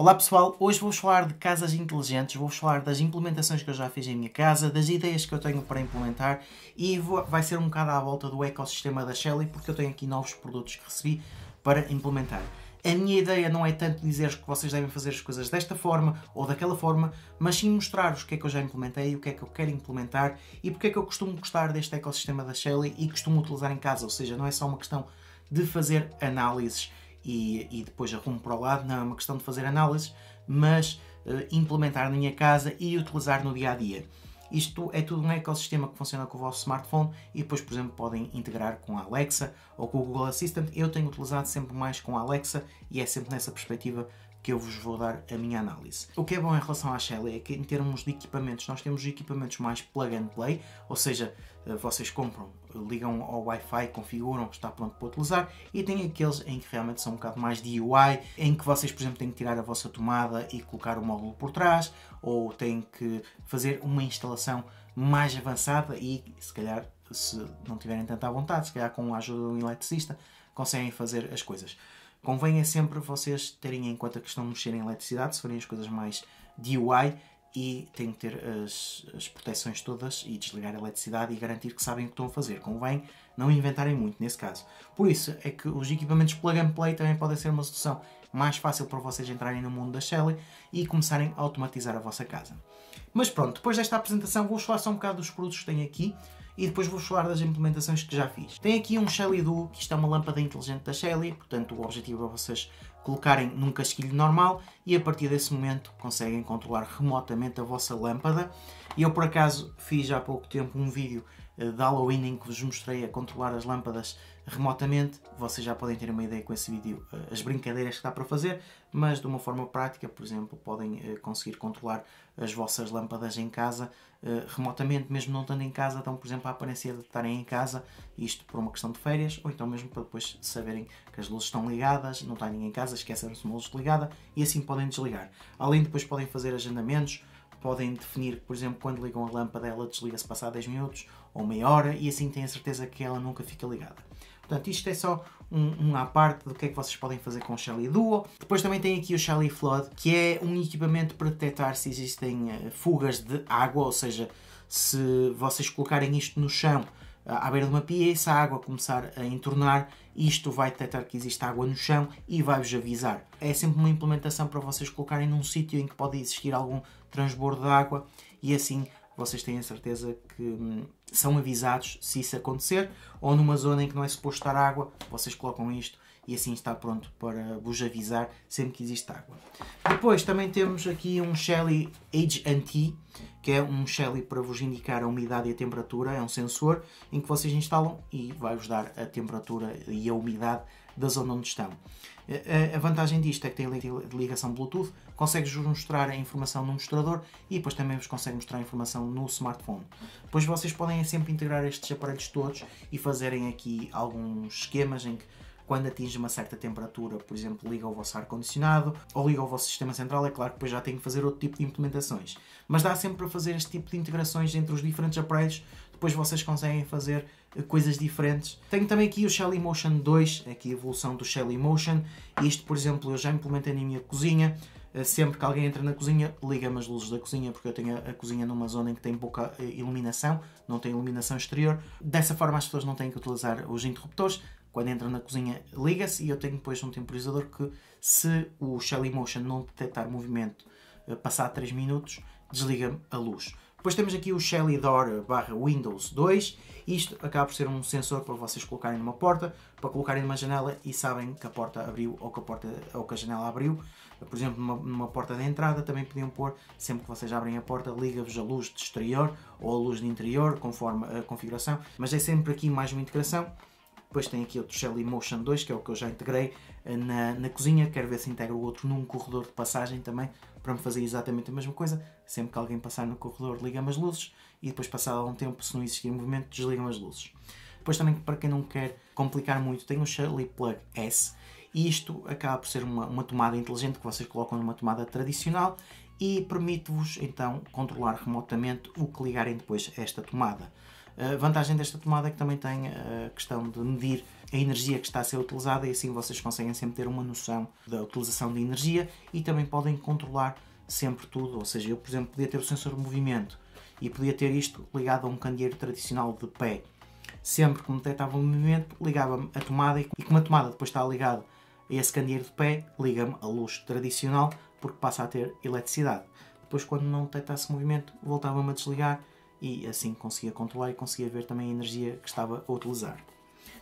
Olá pessoal, hoje vou-vos falar de casas inteligentes, vou-vos falar das implementações que eu já fiz em minha casa, das ideias que eu tenho para implementar e vou, vai ser um bocado à volta do ecossistema da Shelly porque eu tenho aqui novos produtos que recebi para implementar. A minha ideia não é tanto dizer que vocês devem fazer as coisas desta forma ou daquela forma, mas sim mostrar-vos o que é que eu já implementei, o que é que eu quero implementar e porque é que eu costumo gostar deste ecossistema da Shelly e costumo utilizar em casa, ou seja, não é só uma questão de fazer análises e, e depois arrumo para o lado, não é uma questão de fazer análises, mas uh, implementar na minha casa e utilizar no dia a dia. Isto é tudo um ecossistema que funciona com o vosso smartphone e depois, por exemplo, podem integrar com a Alexa ou com o Google Assistant. Eu tenho utilizado sempre mais com a Alexa e é sempre nessa perspectiva que eu vos vou dar a minha análise. O que é bom em relação à Shell é que em termos de equipamentos, nós temos equipamentos mais plug and play, ou seja, eh, vocês compram, ligam ao Wi-Fi, configuram, está pronto para utilizar, e tem aqueles em que realmente são um bocado mais DIY, em que vocês, por exemplo, têm que tirar a vossa tomada e colocar o módulo por trás, ou têm que fazer uma instalação mais avançada e, se calhar, se não tiverem tanta vontade, se calhar com a ajuda de um eletricista, conseguem fazer as coisas. Convém é sempre vocês terem em conta a questão de mexer em eletricidade, se forem as coisas mais DIY e têm que ter as, as proteções todas e desligar a eletricidade e garantir que sabem o que estão a fazer. Convém não inventarem muito nesse caso. Por isso é que os equipamentos plug and play também podem ser uma solução mais fácil para vocês entrarem no mundo da Shelly e começarem a automatizar a vossa casa. Mas pronto, depois desta apresentação vou falar só um bocado dos produtos que tenho aqui e depois vou falar das implementações que já fiz. Tem aqui um Shelly Duo, que isto é uma lâmpada inteligente da Shelly, portanto o objetivo é vocês colocarem num casquilho normal e a partir desse momento conseguem controlar remotamente a vossa lâmpada. E eu por acaso fiz há pouco tempo um vídeo eh, de Halloween em que vos mostrei a controlar as lâmpadas remotamente. Vocês já podem ter uma ideia com esse vídeo eh, as brincadeiras que dá para fazer mas de uma forma prática, por exemplo, podem eh, conseguir controlar as vossas lâmpadas em casa eh, remotamente, mesmo não estando em casa, dão, por exemplo, a aparência de estarem em casa, isto por uma questão de férias, ou então mesmo para depois saberem que as luzes estão ligadas, não está ninguém em casa, esquecem-se uma luz ligada e assim podem desligar. Além, depois podem fazer agendamentos, podem definir, por exemplo, quando ligam a lâmpada, ela desliga-se passar 10 minutos ou meia hora e assim têm a certeza que ela nunca fica ligada. Portanto, isto é só um, um à parte do que é que vocês podem fazer com o Shelly Duo. Depois também tem aqui o Shelly Flood, que é um equipamento para detectar se existem eh, fugas de água, ou seja, se vocês colocarem isto no chão eh, à beira de uma pia, essa água começar a entornar, isto vai detectar que existe água no chão e vai-vos avisar. É sempre uma implementação para vocês colocarem num sítio em que pode existir algum transbordo de água e assim vocês têm a certeza que hum, são avisados se isso acontecer, ou numa zona em que não é suposto estar água, vocês colocam isto e assim está pronto para vos avisar sempre que existe água. Depois também temos aqui um Shelly Age Anti, que é um Shelly para vos indicar a umidade e a temperatura, é um sensor em que vocês instalam e vai-vos dar a temperatura e a umidade da zona onde estão. A vantagem disto é que tem ligação Bluetooth, consegues mostrar a informação no mostrador e depois também vos consegue mostrar a informação no smartphone. Depois vocês podem sempre integrar estes aparelhos todos e fazerem aqui alguns esquemas em que quando atinge uma certa temperatura, por exemplo, liga o vosso ar-condicionado ou liga o vosso sistema central, é claro que depois já tem que fazer outro tipo de implementações. Mas dá sempre para fazer este tipo de integrações entre os diferentes aparelhos depois vocês conseguem fazer eh, coisas diferentes. Tenho também aqui o Shelly Motion 2, é aqui a evolução do Shelly Motion. Isto, por exemplo, eu já implementei na minha cozinha. Eh, sempre que alguém entra na cozinha, liga-me as luzes da cozinha, porque eu tenho a cozinha numa zona em que tem pouca eh, iluminação, não tem iluminação exterior. Dessa forma as pessoas não têm que utilizar os interruptores. Quando entra na cozinha, liga-se e eu tenho depois um temporizador que, se o Shelly Motion não detectar movimento passar 3 minutos, desliga-me a luz. Depois temos aqui o Shelly Door barra Windows 2. Isto acaba por ser um sensor para vocês colocarem numa porta, para colocarem numa janela e sabem que a porta abriu ou que a, porta, ou que a janela abriu. Por exemplo, numa, numa porta de entrada também podiam pôr, sempre que vocês abrem a porta, liga-vos a luz de exterior ou a luz de interior, conforme a configuração. Mas é sempre aqui mais uma integração. Depois tem aqui outro Shelly Motion 2, que é o que eu já integrei eh, na, na cozinha. Quero ver se integro o outro num corredor de passagem também, para me fazer exatamente a mesma coisa. Sempre que alguém passar no corredor, ligam as luzes e depois, passado algum tempo, se não existir movimento, desligam as luzes. Depois também, para quem não quer complicar muito, tem o Shelly Plug S. E isto acaba por ser uma, uma tomada inteligente que vocês colocam numa tomada tradicional e permite-vos então controlar remotamente o que ligarem depois a esta tomada. A vantagem desta tomada é que também tem eh, a questão de medir a energia que está a ser utilizada e assim vocês conseguem sempre ter uma noção da utilização de energia e também podem controlar sempre tudo, ou seja, eu por exemplo podia ter o sensor de movimento e podia ter isto ligado a um candeeiro tradicional de pé. Sempre que me detectava o movimento, ligava-me a tomada e como a tomada depois está ligada a esse candeeiro de pé, liga-me a luz tradicional porque passa a ter eletricidade. Depois quando não detectasse movimento, voltava-me a desligar e assim conseguia controlar e conseguia ver também a energia que estava a utilizar.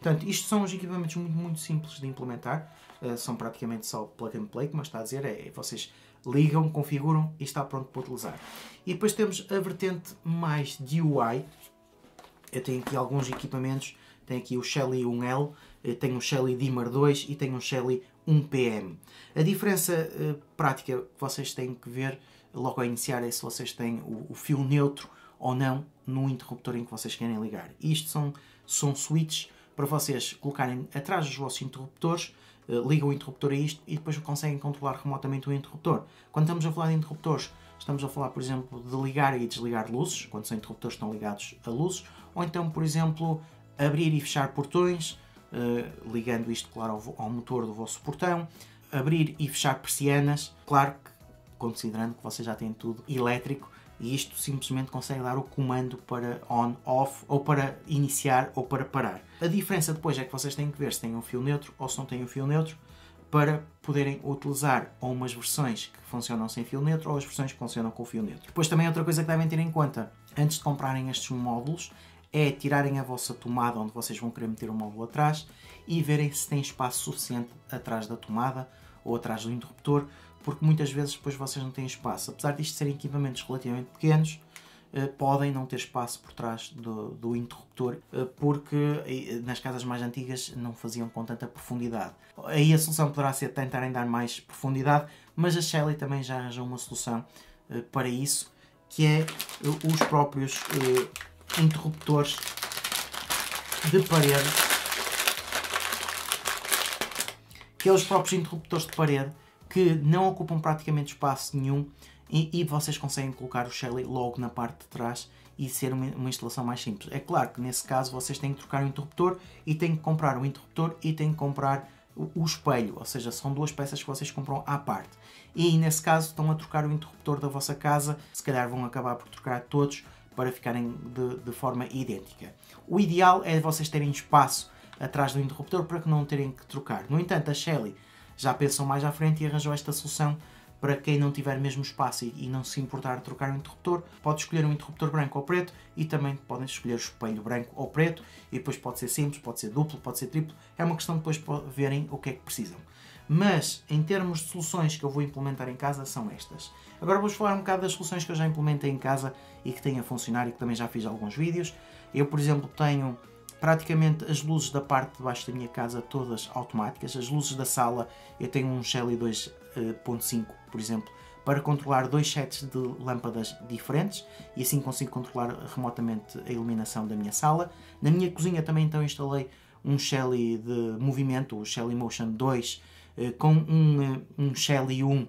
Portanto, isto são os equipamentos muito, muito simples de implementar, uh, são praticamente só plug and play, como está a dizer, é, é vocês ligam, configuram e está pronto para utilizar. E depois temos a vertente mais de UI, eu tenho aqui alguns equipamentos, tenho aqui o Shelly 1L, eh, tenho o Shelly Dimmer 2 e tenho o Shelly 1PM. A diferença uh, prática vocês têm que ver logo a iniciar é se vocês têm o, o fio neutro ou não no interruptor em que vocês querem ligar. Isto são, são switches para vocês colocarem atrás dos vossos interruptores, eh, ligam o interruptor a isto e depois conseguem controlar remotamente o interruptor. Quando estamos a falar de interruptores, estamos a falar, por exemplo, de ligar e desligar luzes, quando são interruptores estão ligados a luzes, ou então, por exemplo, abrir e fechar portões, eh, ligando isto, claro, ao, ao motor do vosso portão, abrir e fechar persianas, claro que considerando que vocês já têm tudo elétrico, e isto simplesmente consegue dar o comando para on, off, ou para iniciar ou para parar. A diferença depois é que vocês têm que ver se têm um fio neutro ou se não têm um fio neutro para poderem utilizar ou umas versões que funcionam sem fio neutro ou as versões que funcionam com fio neutro. Depois também outra coisa que devem ter em conta, antes de comprarem estes módulos, é tirarem a vossa tomada onde vocês vão querer meter o módulo atrás e verem se tem espaço suficiente atrás da tomada ou atrás do interruptor porque muitas vezes depois vocês não têm espaço. Apesar disto serem equipamentos relativamente pequenos, eh, podem não ter espaço por trás do, do interruptor, eh, porque eh, nas casas mais antigas não faziam com tanta profundidade. Aí a solução poderá ser tentarem dar mais profundidade, mas a Shelly também já arranjou uma solução para isso, que é os próprios interruptores de parede, que é os próprios interruptores de parede que não ocupam praticamente espaço nenhum e, e vocês conseguem colocar o Shelly logo na parte de trás e ser uma, uma, instalação mais simples. É claro que nesse caso vocês têm que trocar o interruptor e têm que comprar o interruptor e têm que comprar o, o espelho, ou seja, são duas peças que vocês compram à parte. E nesse caso estão a trocar o interruptor da vossa casa, se calhar vão acabar por trocar todos para ficarem de, de forma idêntica. O ideal é vocês terem espaço atrás do interruptor para que não terem que trocar. No entanto, a Shelly já pensou mais à frente e arranjou esta solução para quem não tiver mesmo espaço e não se importar de trocar um interruptor, pode escolher um interruptor branco ou preto e também podem escolher o espelho branco ou preto e depois pode ser simples, pode ser duplo, pode ser triplo, é uma questão depois de verem o que é que precisam. Mas, em termos de soluções que eu vou implementar em casa, são estas. Agora vou-vos falar um bocado das soluções que eu já implementei em casa e que têm a funcionar e que também já fiz alguns vídeos. Eu, por exemplo, tenho praticamente as luzes da parte de baixo da minha casa todas automáticas. As luzes da sala, eu tenho um Shelly 2.5, eh, por exemplo, para controlar dois sets de lâmpadas diferentes e assim consigo controlar remotamente a iluminação da minha sala. Na minha cozinha também então instalei um Shelly de movimento, o Shelly Motion 2, eh, com um, eh, um Shelly 1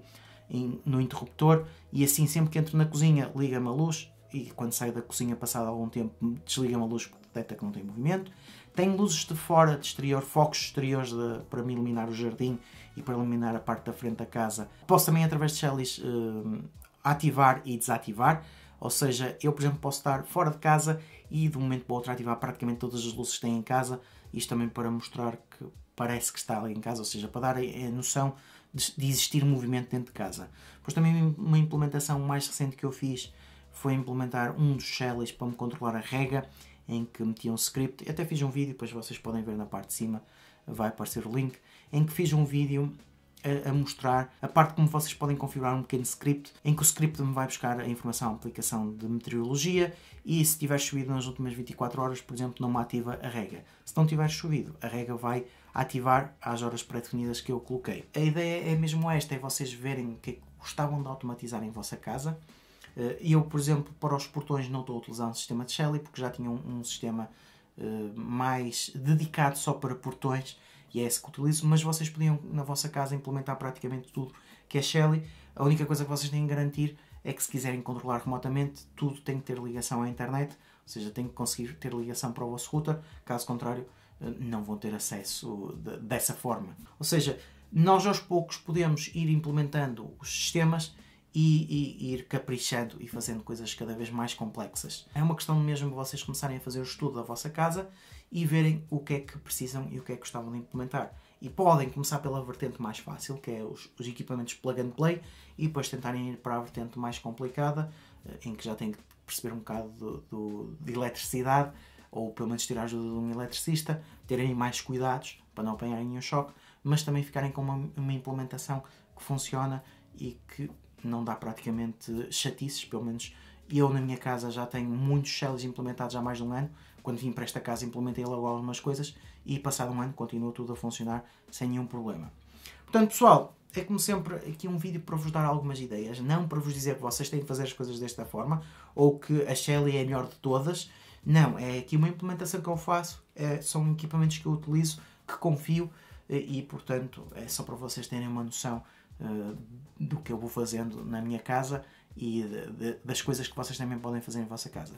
no interruptor e assim sempre que entro na cozinha liga-me a luz e quando saio da cozinha passado algum tempo desliga-me a luz detecta que não tem movimento. Tem luzes de fora, de exterior, focos exteriores de, para me iluminar o jardim e para iluminar a parte da frente da casa. Posso também, através de shellies, uh, eh, ativar e desativar. Ou seja, eu, por exemplo, posso estar fora de casa e de um momento para o outro ativar praticamente todas as luzes que tem em casa. Isto também para mostrar que parece que está ali em casa, ou seja, para dar a noção de existir movimento dentro de casa. Pois também uma implementação mais recente que eu fiz foi implementar um dos shellies para me controlar a rega em que meti um script, até fiz um vídeo, depois vocês podem ver na parte de cima, vai aparecer o link, em que fiz um vídeo a, a, mostrar a parte como vocês podem configurar um pequeno script, em que o script me vai buscar a informação, a aplicação de meteorologia e se tiver chovido nas últimas 24 horas, por exemplo, não me ativa a rega. Se não tiver chovido, a rega vai ativar às horas pré-definidas que eu coloquei. A ideia é mesmo esta, é vocês verem o que é que gostavam de automatizar em vossa casa, eh, eu, por exemplo, para os portões não estou a utilizar um sistema de Shelly, porque já tinha um, um sistema uh, mais dedicado só para portões, e é esse que utilizo, mas vocês podiam na vossa casa implementar praticamente tudo que é Shelly. A única coisa que vocês têm que garantir é que se quiserem controlar remotamente, tudo tem que ter ligação à internet, ou seja, tem que conseguir ter ligação para o vosso router, caso contrário, eh, não vão ter acesso de, dessa forma. Ou seja, nós aos poucos podemos ir implementando os sistemas e, e, e, ir caprichando e fazendo coisas cada vez mais complexas. É uma questão mesmo de vocês começarem a fazer o estudo da vossa casa e verem o que é que precisam e o que é que gostavam de implementar. E podem começar pela vertente mais fácil, que é os, os equipamentos plug and play, e depois tentarem ir para a vertente mais complicada, eh, em que já têm que perceber um bocado do, do, de eletricidade, ou pelo menos tirar a ajuda de um eletricista, terem mais cuidados para não apanharem nenhum choque, mas também ficarem com uma, uma implementação que funciona e que não dá praticamente chatices, pelo menos eu na minha casa já tenho muitos shells implementados há mais de um ano. Quando vim para esta casa implementei logo algumas coisas e passado um ano continua tudo a funcionar sem nenhum problema. Portanto, pessoal, é como sempre aqui um vídeo para vos dar algumas ideias, não para vos dizer que vocês têm que fazer as coisas desta forma ou que a Shelly é a melhor de todas. Não, é aqui uma implementação que eu faço, é, são equipamentos que eu utilizo, que confio e, portanto, é só para vocês terem uma noção eh, do que eu vou fazendo na minha casa e de, de, das coisas que vocês também podem fazer em vossa casa.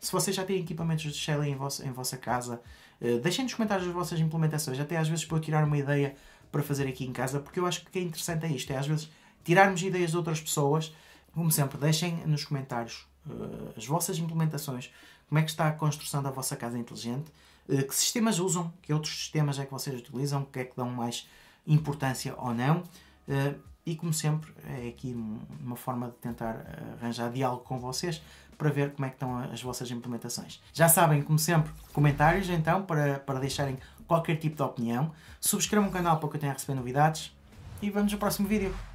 Se vocês já têm equipamentos de Shelly em vossa, em vossa casa, uh, deixem nos comentários as vossas implementações, até às vezes para eu tirar uma ideia para fazer aqui em casa, porque eu acho que o que é interessante é isto, é às vezes tirarmos ideias de outras pessoas. Como sempre, deixem nos comentários uh, as vossas implementações, como é que está a construção da vossa casa inteligente, uh, que sistemas usam, que outros sistemas é que vocês utilizam, que é que dão mais importância ou não. Eh, e como sempre, é aqui uma forma de tentar arranjar diálogo com vocês para ver como é que estão as vossas implementações. Já sabem, como sempre, comentários então para, para deixarem qualquer tipo de opinião. Subscrevam o canal para que eu tenha a receber novidades e vamos ao próximo vídeo.